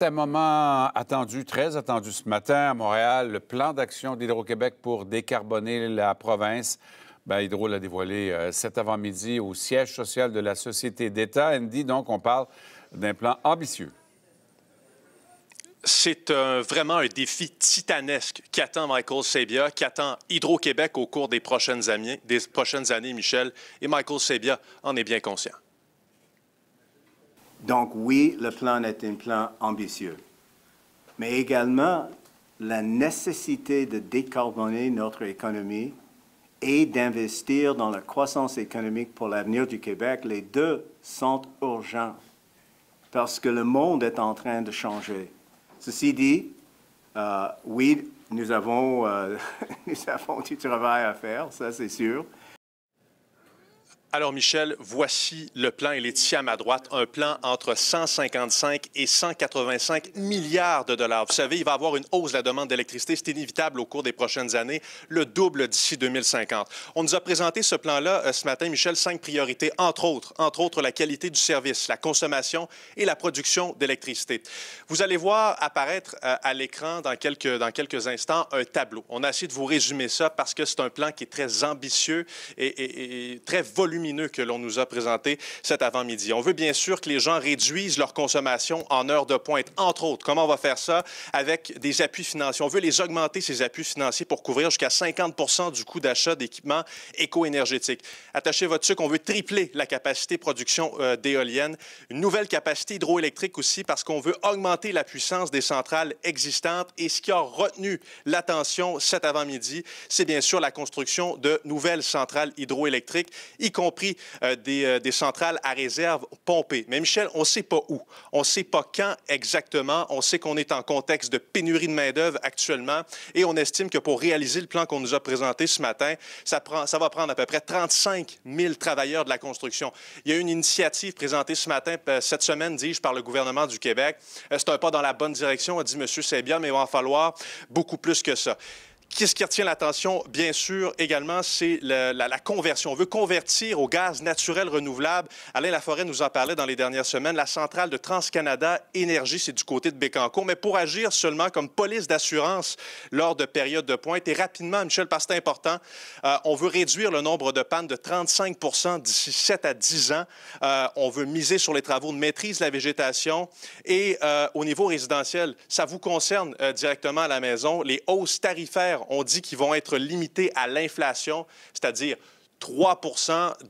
C'est un moment attendu, très attendu ce matin à Montréal. Le plan d'action d'Hydro-Québec pour décarboner la province. Ben, Hydro l'a dévoilé euh, cet avant-midi au siège social de la Société d'État. dit donc, on parle d'un plan ambitieux. C'est euh, vraiment un défi titanesque qui attend Michael Sabia, qui attend Hydro-Québec au cours des prochaines, années, des prochaines années, Michel. Et Michael Sabia en est bien conscient. Donc oui, le plan est un plan ambitieux, mais également la nécessité de décarboner notre économie et d'investir dans la croissance économique pour l'avenir du Québec, les deux sont urgents parce que le monde est en train de changer. Ceci dit, euh, oui, euh, nous avons du travail à faire, ça c'est sûr, alors Michel, voici le plan. Il est ici à ma droite, un plan entre 155 et 185 milliards de dollars. Vous savez, il va y avoir une hausse de la demande d'électricité. C'est inévitable au cours des prochaines années, le double d'ici 2050. On nous a présenté ce plan-là euh, ce matin, Michel, cinq priorités, entre autres, entre autres la qualité du service, la consommation et la production d'électricité. Vous allez voir apparaître euh, à l'écran dans quelques, dans quelques instants un tableau. On a essayé de vous résumer ça parce que c'est un plan qui est très ambitieux et très volumineux que l'on nous a présenté cet avant-midi. On veut bien sûr que les gens réduisent leur consommation en heures de pointe, entre autres. Comment on va faire ça? Avec des appuis financiers. On veut les augmenter, ces appuis financiers, pour couvrir jusqu'à 50 du coût d'achat d'équipements éco-énergétiques. Attachez votre sucre, on veut tripler la capacité de production euh, d'éoliennes. Une nouvelle capacité hydroélectrique aussi, parce qu'on veut augmenter la puissance des centrales existantes. Et ce qui a retenu l'attention cet avant-midi, c'est bien sûr la construction de nouvelles centrales hydroélectriques, y compris compris euh, euh, des, centrales à réserve pompées. Mais Michel, on ne sait pas où, on ne sait pas quand exactement. On sait qu'on est en contexte de pénurie de main-d'œuvre actuellement et on estime que pour réaliser le plan qu'on nous a présenté ce matin, ça, prend, ça va prendre à peu près 35 000 travailleurs de la construction. Il y a une initiative présentée ce matin, euh, cette semaine, dis-je, par le gouvernement du Québec. C'est un pas dans la bonne direction, a dit M. Sébien mais il va en falloir beaucoup plus que ça. Qu'est-ce qui retient l'attention, bien sûr, également, c'est la, conversion. On veut convertir au gaz naturel renouvelable. Alain Laforêt nous en parlait dans les dernières semaines. La centrale de TransCanada Énergie, c'est du côté de Bécancour, mais pour agir seulement comme police d'assurance lors de périodes de pointe. Et rapidement, Michel, parce que c'est important, euh, on veut réduire le nombre de pannes de 35 d'ici 7 à 10 ans. Euh, on veut miser sur les travaux de maîtrise de la végétation. Et euh, au niveau résidentiel, ça vous concerne directement à la maison, les hausses tarifaires on dit qu'ils vont être limités à l'inflation, c'est-à-dire 3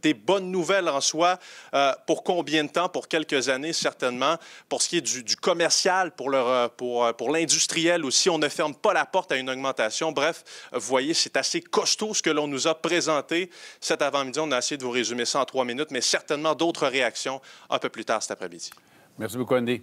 des bonnes nouvelles en soi. Euh, pour combien de temps? Pour quelques années, certainement. Pour ce qui est du, commercial, pour, euh, pour, euh, pour l'industriel aussi, on ne ferme pas la porte à une augmentation. Bref, vous voyez, c'est assez costaud ce que l'on nous a présenté cet avant-midi. On a essayé de vous résumer ça en trois minutes, mais certainement d'autres réactions un peu plus tard cet après-midi. Merci beaucoup, Andy.